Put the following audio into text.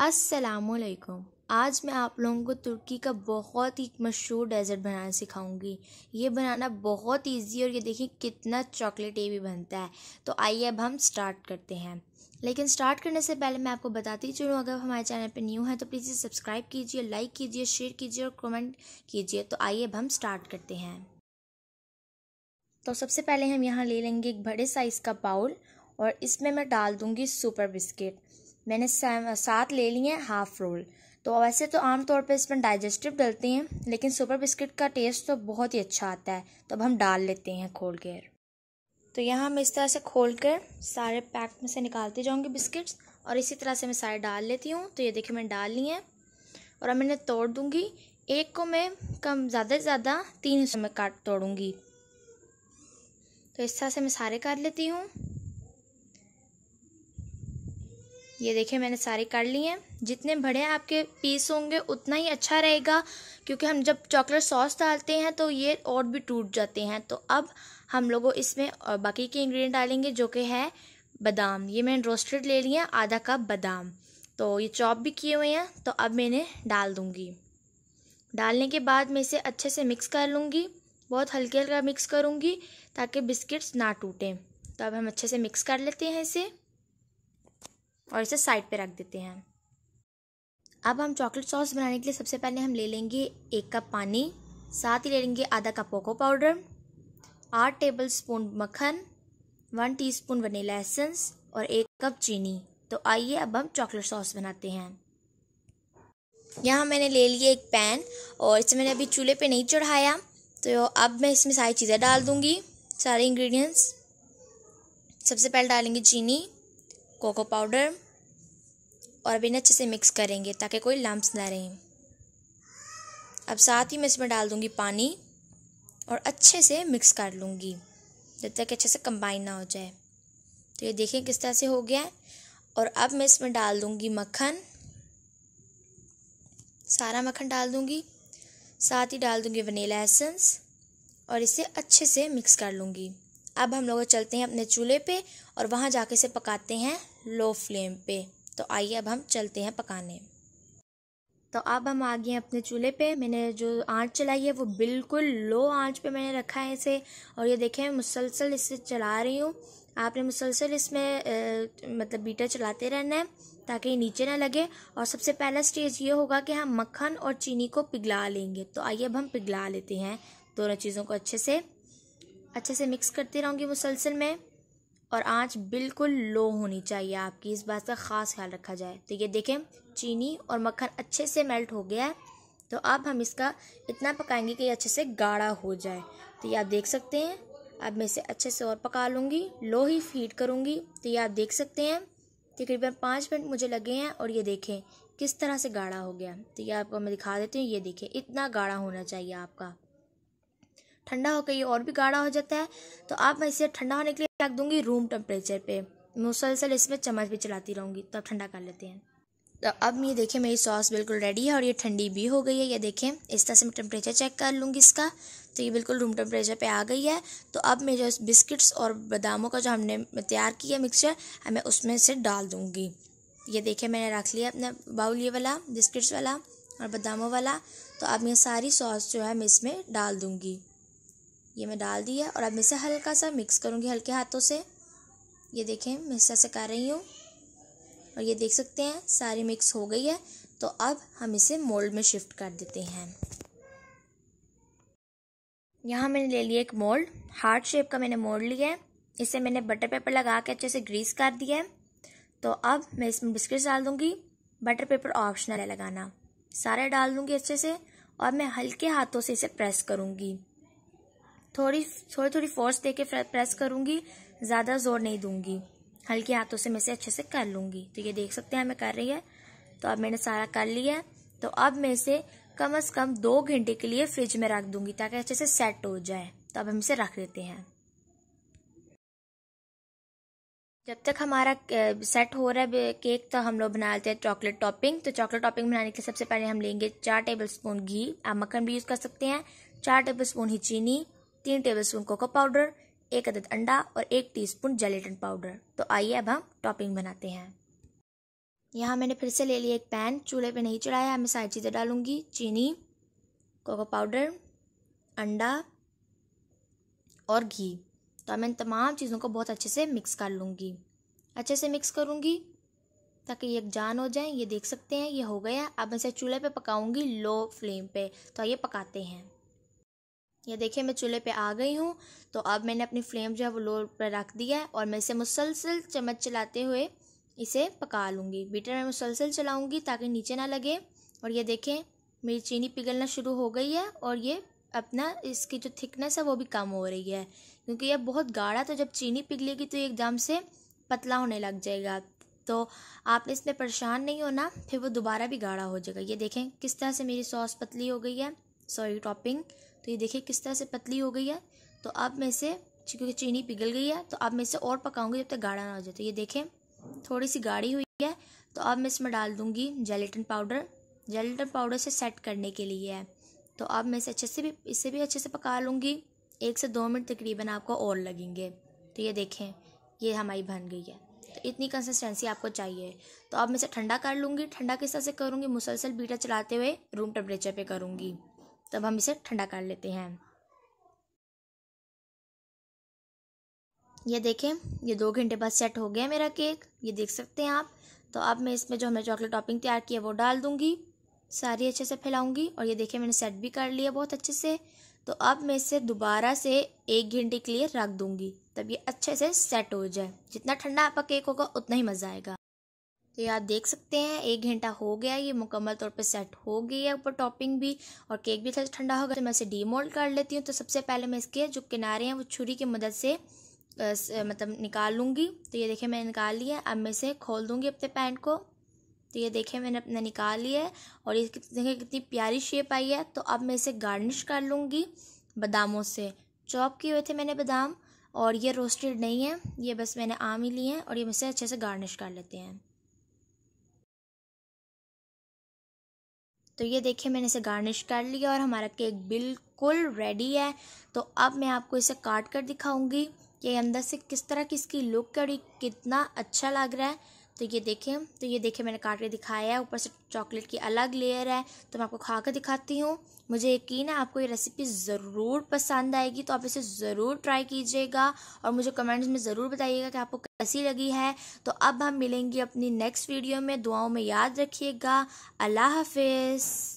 वालेकुम आज मैं आप लोगों को तुर्की का बहुत ही मशहूर डेजर्ट बनाना सिखाऊंगी ये बनाना बहुत इजी और ये देखिए कितना चॉकलेट भी बनता है तो आइए अब हम स्टार्ट करते हैं लेकिन स्टार्ट करने से पहले मैं आपको बताती चलूँ अगर हमारे चैनल पर न्यू है तो प्लीज़ सब्सक्राइब कीजिए लाइक कीजिए शेयर कीजिए और कमेंट कीजिए तो आइए अब हम स्टार्ट करते हैं तो सबसे पहले हम यहाँ ले लेंगे एक बड़े साइज़ का बाउल और इसमें मैं डाल दूँगी सुपर बिस्किट मैंने सात ले लिए हैं हाफ रोल तो वैसे तो आमतौर पर इसमें डाइजेस्टिव डलते हैं लेकिन सुपर बिस्किट का टेस्ट तो बहुत ही अच्छा आता है तो अब हम डाल लेते हैं खोल कर तो यहाँ हम इस तरह से खोल कर सारे पैक में से निकालती जाऊँगी बिस्किट्स और इसी तरह से मैं सारे डाल लेती हूँ तो ये देखिए मैंने डाल ली हैं और अब मैंने तोड़ दूँगी एक को मैं कम ज़्यादा से ज़्यादा तीन हिस्सों में काट तोड़ूँगी तो इस तरह से मैं सारे काट लेती हूँ ये देखिए मैंने सारे काट लिए हैं जितने बड़े आपके पीस होंगे उतना ही अच्छा रहेगा क्योंकि हम जब चॉकलेट सॉस डालते हैं तो ये और भी टूट जाते हैं तो अब हम लोगों इसमें बाकी के इंग्रेडिएंट डालेंगे जो कि है बादाम ये मैंने रोस्टेड ले लिया आधा कप बादाम तो ये चॉप भी किए हुए हैं तो अब मैंने डाल दूँगी डालने के बाद मैं इसे अच्छे से मिक्स कर लूँगी बहुत हल्के हल्का मिक्स करूँगी ताकि बिस्किट्स ना टूटें तो अब हम अच्छे से मिक्स कर लेते हैं इसे और इसे साइड पे रख देते हैं अब हम चॉकलेट सॉस बनाने के लिए सबसे पहले हम ले लेंगे एक कप पानी साथ ही ले लेंगे आधा कप कोको पाउडर आठ टेबल स्पून मक्खन one teaspoon vanilla essence और एक कप चीनी तो आइए अब हम चॉकलेट सॉस बनाते हैं यहाँ मैंने ले लिया एक पैन और इसे मैंने अभी चूल्हे पे नहीं चढ़ाया तो अब मैं इसमें सारी चीज़ें डाल दूँगी सारे इंग्रेडिएंट्स सबसे पहले डालेंगे चीनी कोको पाउडर और भी अच्छे से मिक्स करेंगे ताकि कोई लम्ब्स ना रहें अब साथ ही मैं इसमें डाल दूँगी पानी और अच्छे से मिक्स कर लूँगी जब तक अच्छे से कंबाइन ना हो जाए तो ये देखें किस तरह से हो गया है और अब मैं इसमें डाल दूँगी मक्खन सारा मक्खन डाल दूँगी साथ ही डाल दूँगी वनीला एसेंस और इसे अच्छे से मिक्स कर लूँगी अब हम लोग चलते हैं अपने चूल्हे पे और वहाँ जाके से पकाते हैं लो फ्लेम पे तो आइए अब हम चलते हैं पकाने तो अब हम आ गए हैं अपने चूल्हे पे मैंने जो आंच चलाई है वो बिल्कुल लो आंच पे मैंने रखा है इसे और ये देखें मुसलसल इसे चला रही हूँ आपने मुसलसल इसमें ए, मतलब बीटर चलाते रहना है ताकि नीचे ना लगे और सबसे पहला स्टेज ये होगा कि हम मक्खन और चीनी को पिघला लेंगे तो आइए अब हम पिघला लेते हैं दोनों चीज़ों को अच्छे से अच्छे से मिक्स करती रहूँगी मुसलसल में और आँच बिल्कुल लो होनी चाहिए आपकी इस बात का ख़ास ख्याल रखा जाए तो ये देखें चीनी और मक्खन अच्छे से मेल्ट हो गया है तो अब हम इसका इतना पकाएंगे कि ये अच्छे से गाढ़ा हो जाए तो ये आप देख सकते हैं अब मैं इसे अच्छे से और पका लूँगी लो ही फीड करूँगी तो ये आप देख सकते हैं तकरीबन पाँच मिनट मुझे लगे हैं और ये देखें किस तरह से गाढ़ा हो गया तो ये आपको मैं दिखा देती हूँ ये देखें इतना गाढ़ा होना चाहिए आपका ठंडा होकर ये और भी गाढ़ा हो जाता है तो आप मैं इसे ठंडा होने के लिए रख दूंगी रूम टेम्परेचर पे मुसलसल इसमें चम्मच भी चलाती रहूँगी तब तो ठंडा कर लेते हैं तो अब ये देखें मेरी सॉस बिल्कुल रेडी है और ये ठंडी भी हो गई है ये देखें इस तरह से मैं टेम्परेचर चेक कर लूँगी इसका तो ये बिल्कुल रूम टेम्परेचर पे आ गई है तो अब मैं जो बिस्किट्स और बादामों का जो हमने तैयार किया मिक्सचर मैं उसमें से डाल दूँगी ये देखें मैंने रख लिया अपना बाउल ये वाला बिस्किट्स वाला और बादामों वाला तो अब मैं सारी सॉस जो है मैं इसमें डाल दूँगी ये मैं डाल दिया और अब इसे हल्का सा मिक्स करूँगी हल्के हाथों से ये देखें मैं इस तरह से कर रही हूँ और ये देख सकते हैं सारी मिक्स हो गई है तो अब हम इसे मोल्ड में शिफ्ट कर देते हैं यहाँ मैंने ले लिया एक मोल्ड हार्ट शेप का मैंने मोल्ड लिया है इसे मैंने बटर पेपर लगा के अच्छे से ग्रीस कर दिया है तो अब मैं इसमें बिस्किट डाल दूंगी बटर पेपर ऑप्शनल है लगाना सारा डाल दूंगी अच्छे से और मैं हल्के हाथों से इसे प्रेस करूंगी थोड़ी थोड़ी थोड़ी फोर्स दे के प्रेस करूंगी ज़्यादा ज़ोर नहीं दूंगी हल्के हाथों से मैं इसे अच्छे से कर लूंगी तो ये देख सकते हैं मैं कर रही है तो अब मैंने सारा कर लिया तो अब मैं इसे कम अज़ कम दो घंटे के लिए फ्रिज में रख दूंगी ताकि अच्छे से सेट हो जाए तो अब हम इसे रख लेते हैं जब तक हमारा सेट हो रहा है केक तो हम लोग बना लेते हैं चॉकलेट टॉपिंग तो चॉकलेट टॉपिंग बनाने के लिए सबसे पहले हम लेंगे चार टेबल स्पून घी आप मक्खन भी यूज़ कर सकते हैं चार टेबल स्पून ही चीनी तीन टेबलस्पून कोको पाउडर एक अदद अंडा और एक टीस्पून जेलेटिन पाउडर तो आइए अब हम टॉपिंग बनाते हैं यहाँ मैंने फिर से ले लिया एक पैन चूल्हे पे नहीं चढ़ाया मैं सारी चीज़ें डालूंगी चीनी कोको पाउडर अंडा और घी तो मैं इन तमाम चीज़ों को बहुत अच्छे से मिक्स कर लूँगी अच्छे से मिक्स करूँगी ताकि ये जान हो जाए ये देख सकते हैं ये हो गया अब इसे चूल्हे पे पकाऊंगी लो फ्लेम पे तो ये पकाते हैं ये देखिए मैं चूल्हे पे आ गई हूँ तो अब मैंने अपनी फ्लेम जो है वो लो पर रख दिया है और मैं इसे मुसलसल चम्मच चलाते हुए इसे पका लूँगी बीटर में मुसलसल चलाऊँगी ताकि नीचे ना लगे और ये देखें मेरी चीनी पिघलना शुरू हो गई है और ये अपना इसकी जो थिकनेस है वो भी कम हो रही है क्योंकि यह बहुत गाढ़ा तो जब चीनी पिघलेगी तो एकदम से पतला होने लग जाएगा तो आपने इसमें परेशान नहीं होना फिर वो दोबारा भी गाढ़ा हो जाएगा ये देखें किस तरह से मेरी सॉस पतली हो गई है सॉरी टॉपिंग तो ये देखिए किस तरह से पतली हो गई है तो अब मैं इसे क्योंकि चीनी पिघल गई है तो अब मैं इसे और पकाऊंगी जब तक गाढ़ा ना हो जाए तो ये देखें थोड़ी सी गाढ़ी हुई है तो अब मैं इसमें डाल दूँगी जेलेटिन पाउडर जेलेटिन पाउडर से सेट करने के लिए है तो अब मैं इसे अच्छे से भी इसे भी अच्छे से पका लूँगी एक से दो मिनट तकरीबन आपको और लगेंगे तो ये देखें ये हमारी बन गई है तो इतनी कंसिस्टेंसी आपको चाहिए तो अब मैं इसे ठंडा कर लूँगी ठंडा किस तरह से करूँगी मुसलसल बीटा चलाते हुए रूम टेम्परेचर पर करूँगी तब हम इसे ठंडा कर लेते हैं ये देखें ये दो घंटे बाद सेट हो गया मेरा केक ये देख सकते हैं आप तो अब मैं इसमें जो हमने चॉकलेट टॉपिंग तैयार किया वो डाल दूंगी सारी अच्छे से फैलाऊंगी और ये देखें मैंने सेट भी कर लिया बहुत अच्छे से तो अब मैं इसे दोबारा से एक घंटे के लिए रख दूंगी तब ये अच्छे से सेट हो जाए जितना ठंडा आपका केक होगा उतना ही मज़ा आएगा तो ये आप देख सकते हैं एक घंटा हो गया ये मुकम्मल तौर पे सेट हो गई है ऊपर टॉपिंग भी और केक भी थोड़ा ठंडा होगा तो मैं इसे डीमोल्ड कर लेती हूँ तो सबसे पहले मैं इसके जो किनारे हैं वो छुरी की मदद से मतलब निकाल लूँगी तो ये देखें मैंने निकाल लिया अब मैं इसे खोल दूँगी अपने पैंट को तो ये देखें मैंने अपना निकाल लिया है और ये देखें कितनी प्यारी शेप आई है तो अब मैं इसे गार्निश कर लूँगी बादामों से चॉप किए हुए थे मैंने बादाम और ये रोस्टेड नहीं है ये बस मैंने आम ही लिए हैं और ये मैं इसे अच्छे से गार्निश कर लेते हैं तो ये देखिए मैंने इसे गार्निश कर लिया और हमारा केक बिल्कुल रेडी है तो अब मैं आपको इसे काट कर दिखाऊंगी कि अंदर से किस तरह की इसकी लुक और कितना अच्छा लग रहा है तो ये देखें तो ये देखें मैंने काट के दिखाया है ऊपर से चॉकलेट की अलग लेयर है तो मैं आपको खा कर दिखाती हूँ मुझे यकीन है आपको ये रेसिपी ज़रूर पसंद आएगी तो आप इसे ज़रूर ट्राई कीजिएगा और मुझे कमेंट्स में ज़रूर बताइएगा कि आपको कैसी लगी है तो अब हम मिलेंगे अपनी नेक्स्ट वीडियो में दुआओं में याद रखिएगा अल्लाह हाफिज़